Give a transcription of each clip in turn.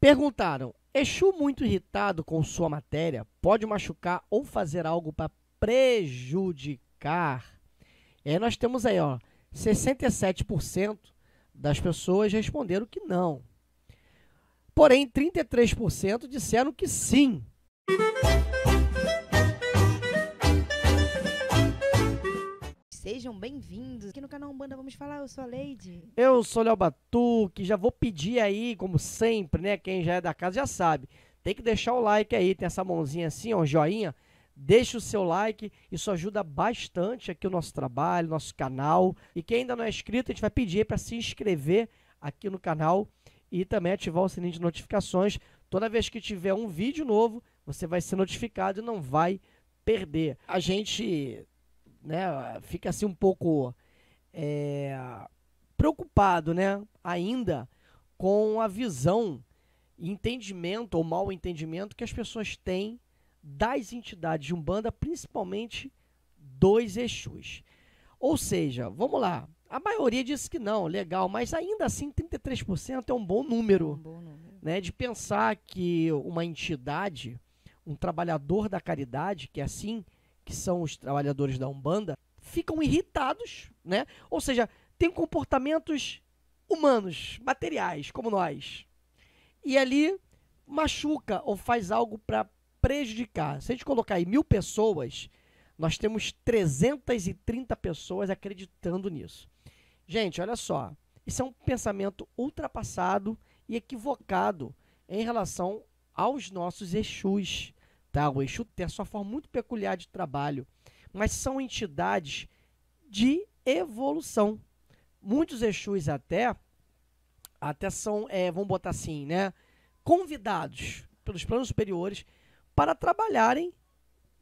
Perguntaram: Exu, muito irritado com sua matéria, pode machucar ou fazer algo para prejudicar? E aí nós temos aí, ó, 67% das pessoas responderam que não. Porém, 33% disseram que sim. Sejam bem-vindos. Aqui no canal Umbanda vamos falar, eu sou a Leide. Eu sou Léo Batuque, já vou pedir aí, como sempre, né? Quem já é da casa já sabe. Tem que deixar o like aí, tem essa mãozinha assim, ó, joinha. Deixa o seu like, isso ajuda bastante aqui o nosso trabalho, nosso canal. E quem ainda não é inscrito, a gente vai pedir para se inscrever aqui no canal e também ativar o sininho de notificações. Toda vez que tiver um vídeo novo, você vai ser notificado e não vai perder. A gente né, fica assim um pouco é, preocupado, né, ainda com a visão, entendimento ou mal entendimento que as pessoas têm das entidades de Umbanda, principalmente dois Exus. Ou seja, vamos lá, a maioria disse que não, legal, mas ainda assim 33% é um bom número, um bom número. Né, de pensar que uma entidade, um trabalhador da caridade, que é assim que são os trabalhadores da Umbanda, ficam irritados, né? Ou seja, têm comportamentos humanos, materiais, como nós. E ali machuca ou faz algo para prejudicar. Se a gente colocar aí mil pessoas, nós temos 330 pessoas acreditando nisso. Gente, olha só. Isso é um pensamento ultrapassado e equivocado em relação aos nossos Exus tá? O Exu tem a sua forma muito peculiar de trabalho, mas são entidades de evolução. Muitos Exus até até são, é, vamos botar assim, né, convidados pelos planos superiores para trabalharem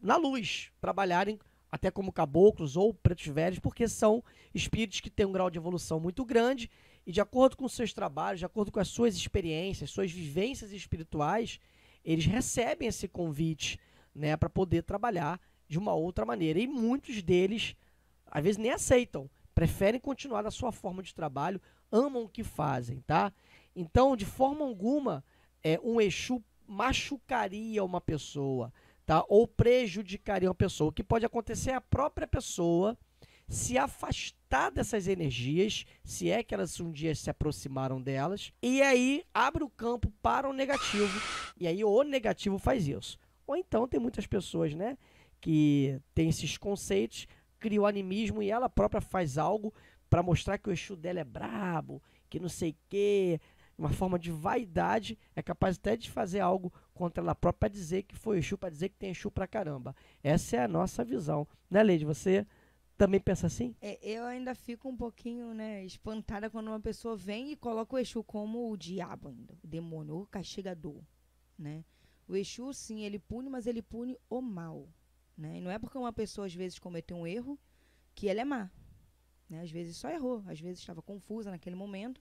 na luz, trabalharem até como caboclos ou pretos velhos, porque são espíritos que têm um grau de evolução muito grande e de acordo com seus trabalhos, de acordo com as suas experiências, suas vivências espirituais, eles recebem esse convite né, para poder trabalhar de uma outra maneira. E muitos deles, às vezes, nem aceitam, preferem continuar na sua forma de trabalho, amam o que fazem, tá? Então, de forma alguma, é, um Exu machucaria uma pessoa, tá? Ou prejudicaria uma pessoa. O que pode acontecer é a própria pessoa se afastar dessas energias, se é que elas um dia se aproximaram delas, e aí abre o campo para o negativo. E aí o negativo faz isso. Ou então tem muitas pessoas, né, que tem esses conceitos, cria o animismo e ela própria faz algo para mostrar que o Exu dela é brabo, que não sei que, uma forma de vaidade, é capaz até de fazer algo contra ela própria para dizer que foi Exu, para dizer que tem Exu pra caramba. Essa é a nossa visão, né, Leide? Você também pensa assim? É, eu ainda fico um pouquinho né, espantada quando uma pessoa vem e coloca o Exu como o diabo ainda, o demônio, o castigador, né? O Exu, sim, ele pune, mas ele pune o mal, né? E não é porque uma pessoa às vezes cometeu um erro que ela é má, né? Às vezes só errou, às vezes estava confusa naquele momento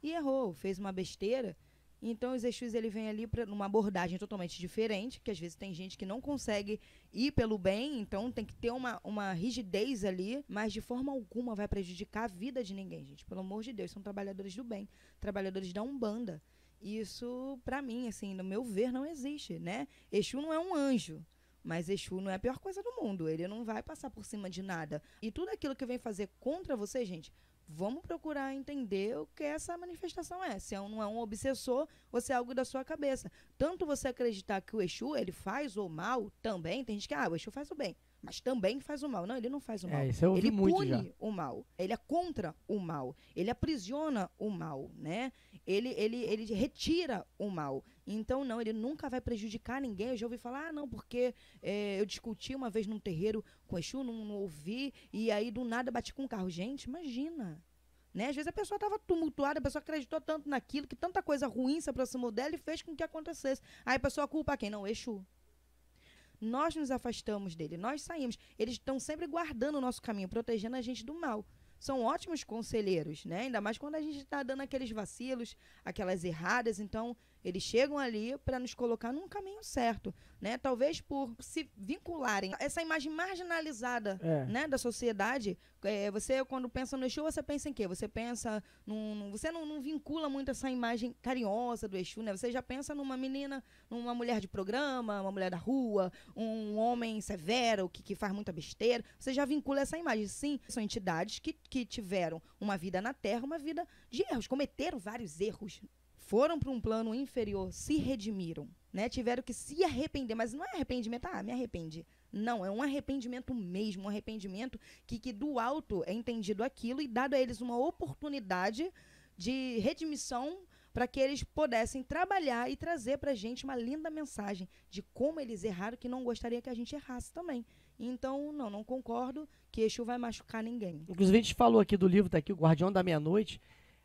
e errou, fez uma besteira então os Exus ele vem ali para numa abordagem totalmente diferente, que às vezes tem gente que não consegue ir pelo bem, então tem que ter uma, uma rigidez ali, mas de forma alguma vai prejudicar a vida de ninguém, gente. Pelo amor de Deus, são trabalhadores do bem, trabalhadores da Umbanda. Isso, para mim, assim, no meu ver, não existe, né? Exu não é um anjo. Mas Exu não é a pior coisa do mundo. Ele não vai passar por cima de nada. E tudo aquilo que vem fazer contra você, gente, vamos procurar entender o que essa manifestação é. Se é um, não é um obsessor ou se é algo da sua cabeça. Tanto você acreditar que o Exu ele faz o mal também, tem gente que, ah, o Exu faz o bem mas também faz o mal. Não, ele não faz o é, mal. É, isso eu ele pune já. o mal. Ele é contra o mal. Ele aprisiona o mal, né? Ele, ele, ele retira o mal. Então, não, ele nunca vai prejudicar ninguém. Eu já ouvi falar, ah, não, porque é, eu discuti uma vez num terreiro com o Exu, não, não ouvi, e aí do nada bati com um carro. Gente, imagina. Né? Às vezes a pessoa estava tumultuada, a pessoa acreditou tanto naquilo, que tanta coisa ruim se aproximou dela e fez com que acontecesse. Aí a pessoa culpa quem? Não, Exu nós nos afastamos dele, nós saímos. Eles estão sempre guardando o nosso caminho, protegendo a gente do mal. São ótimos conselheiros, né? Ainda mais quando a gente está dando aqueles vacilos, aquelas erradas. Então, eles chegam ali para nos colocar num caminho certo, né? Talvez por se vincularem essa imagem marginalizada, é. né, da sociedade. É, você quando pensa no Exu, você pensa em quê? Você pensa num, num você não, não, vincula muito essa imagem carinhosa do Exu, né? Você já pensa numa menina, numa mulher de programa, uma mulher da rua, um homem severo que, que faz muita besteira. Você já vincula essa imagem. Sim, são entidades que, que tiveram uma vida na Terra, uma vida de erros, cometeram vários erros foram para um plano inferior, se redimiram, né? Tiveram que se arrepender, mas não é arrependimento, ah, me arrependi. Não, é um arrependimento mesmo, um arrependimento que, que do alto é entendido aquilo e dado a eles uma oportunidade de redimissão para que eles pudessem trabalhar e trazer para a gente uma linda mensagem de como eles erraram, que não gostaria que a gente errasse também. Então, não, não concordo que Exu vai machucar ninguém. Inclusive, a gente falou aqui do livro, tá aqui, O Guardião da Meia-Noite,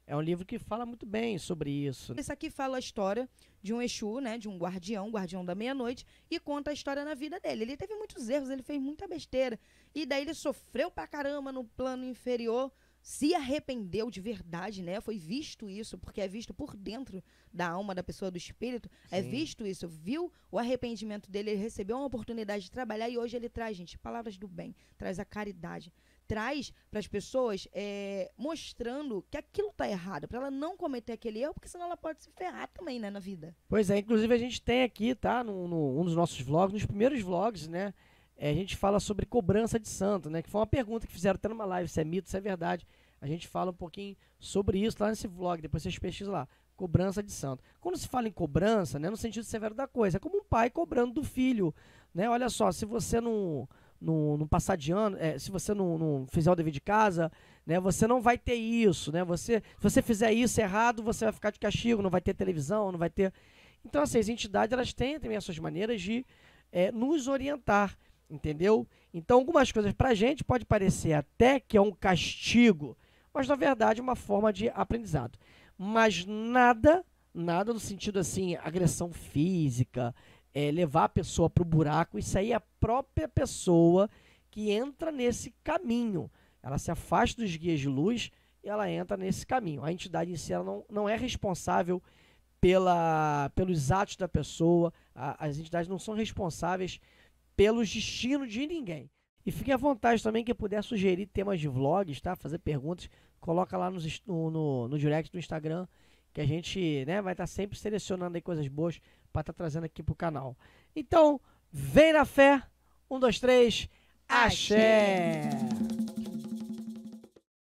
é um livro que fala muito bem sobre isso. Isso aqui fala a história de um Exu, né, de um guardião, guardião da meia-noite, e conta a história na vida dele. Ele teve muitos erros, ele fez muita besteira, e daí ele sofreu pra caramba no plano inferior, se arrependeu de verdade, né? Foi visto isso, porque é visto por dentro da alma da pessoa, do espírito, é Sim. é visto isso, viu o arrependimento dele, ele recebeu uma oportunidade de trabalhar e hoje ele traz, gente, palavras do bem, traz a caridade, traz para as pessoas é, mostrando que aquilo tá errado, para ela não cometer aquele erro, porque senão ela pode se ferrar também, né, na vida. Pois é, inclusive a gente tem aqui, tá, no, no um dos nossos vlogs, nos primeiros vlogs, né, é, a gente fala sobre cobrança de santo, né, que foi uma pergunta que fizeram até numa live, se é mito, se é verdade. A gente fala um pouquinho sobre isso lá nesse vlog, depois vocês pesquisam lá. Cobrança de santo. Quando se fala em cobrança, né, no sentido severo da coisa, é como um pai cobrando do filho, né? Olha só, se você não no não passar de ano, é, se você não, não, fizer o dever de casa, né, você não vai ter isso, né? Você, se você fizer isso errado, você vai ficar de castigo, não vai ter televisão, não vai ter. Então, assim, as entidades elas têm também as suas maneiras de é, nos orientar, entendeu? Então, algumas coisas para a gente pode parecer até que é um castigo, mas na verdade é uma forma de aprendizado. Mas nada, nada no sentido assim, agressão física, é, levar a pessoa para o buraco, isso aí é a própria pessoa que entra nesse caminho. Ela se afasta dos guias de luz e ela entra nesse caminho. A entidade em si não, não é responsável pela, pelos atos da pessoa, a, as entidades não são responsáveis pelos destinos de ninguém. E fique à vontade também quem puder sugerir temas de vlogs, tá? Fazer perguntas, coloca lá nos, no, no, no direct do Instagram, que a gente né, vai estar tá sempre selecionando aí coisas boas para estar tá trazendo aqui para o canal. Então, vem na fé. Um, dois, três. Axé. Axé.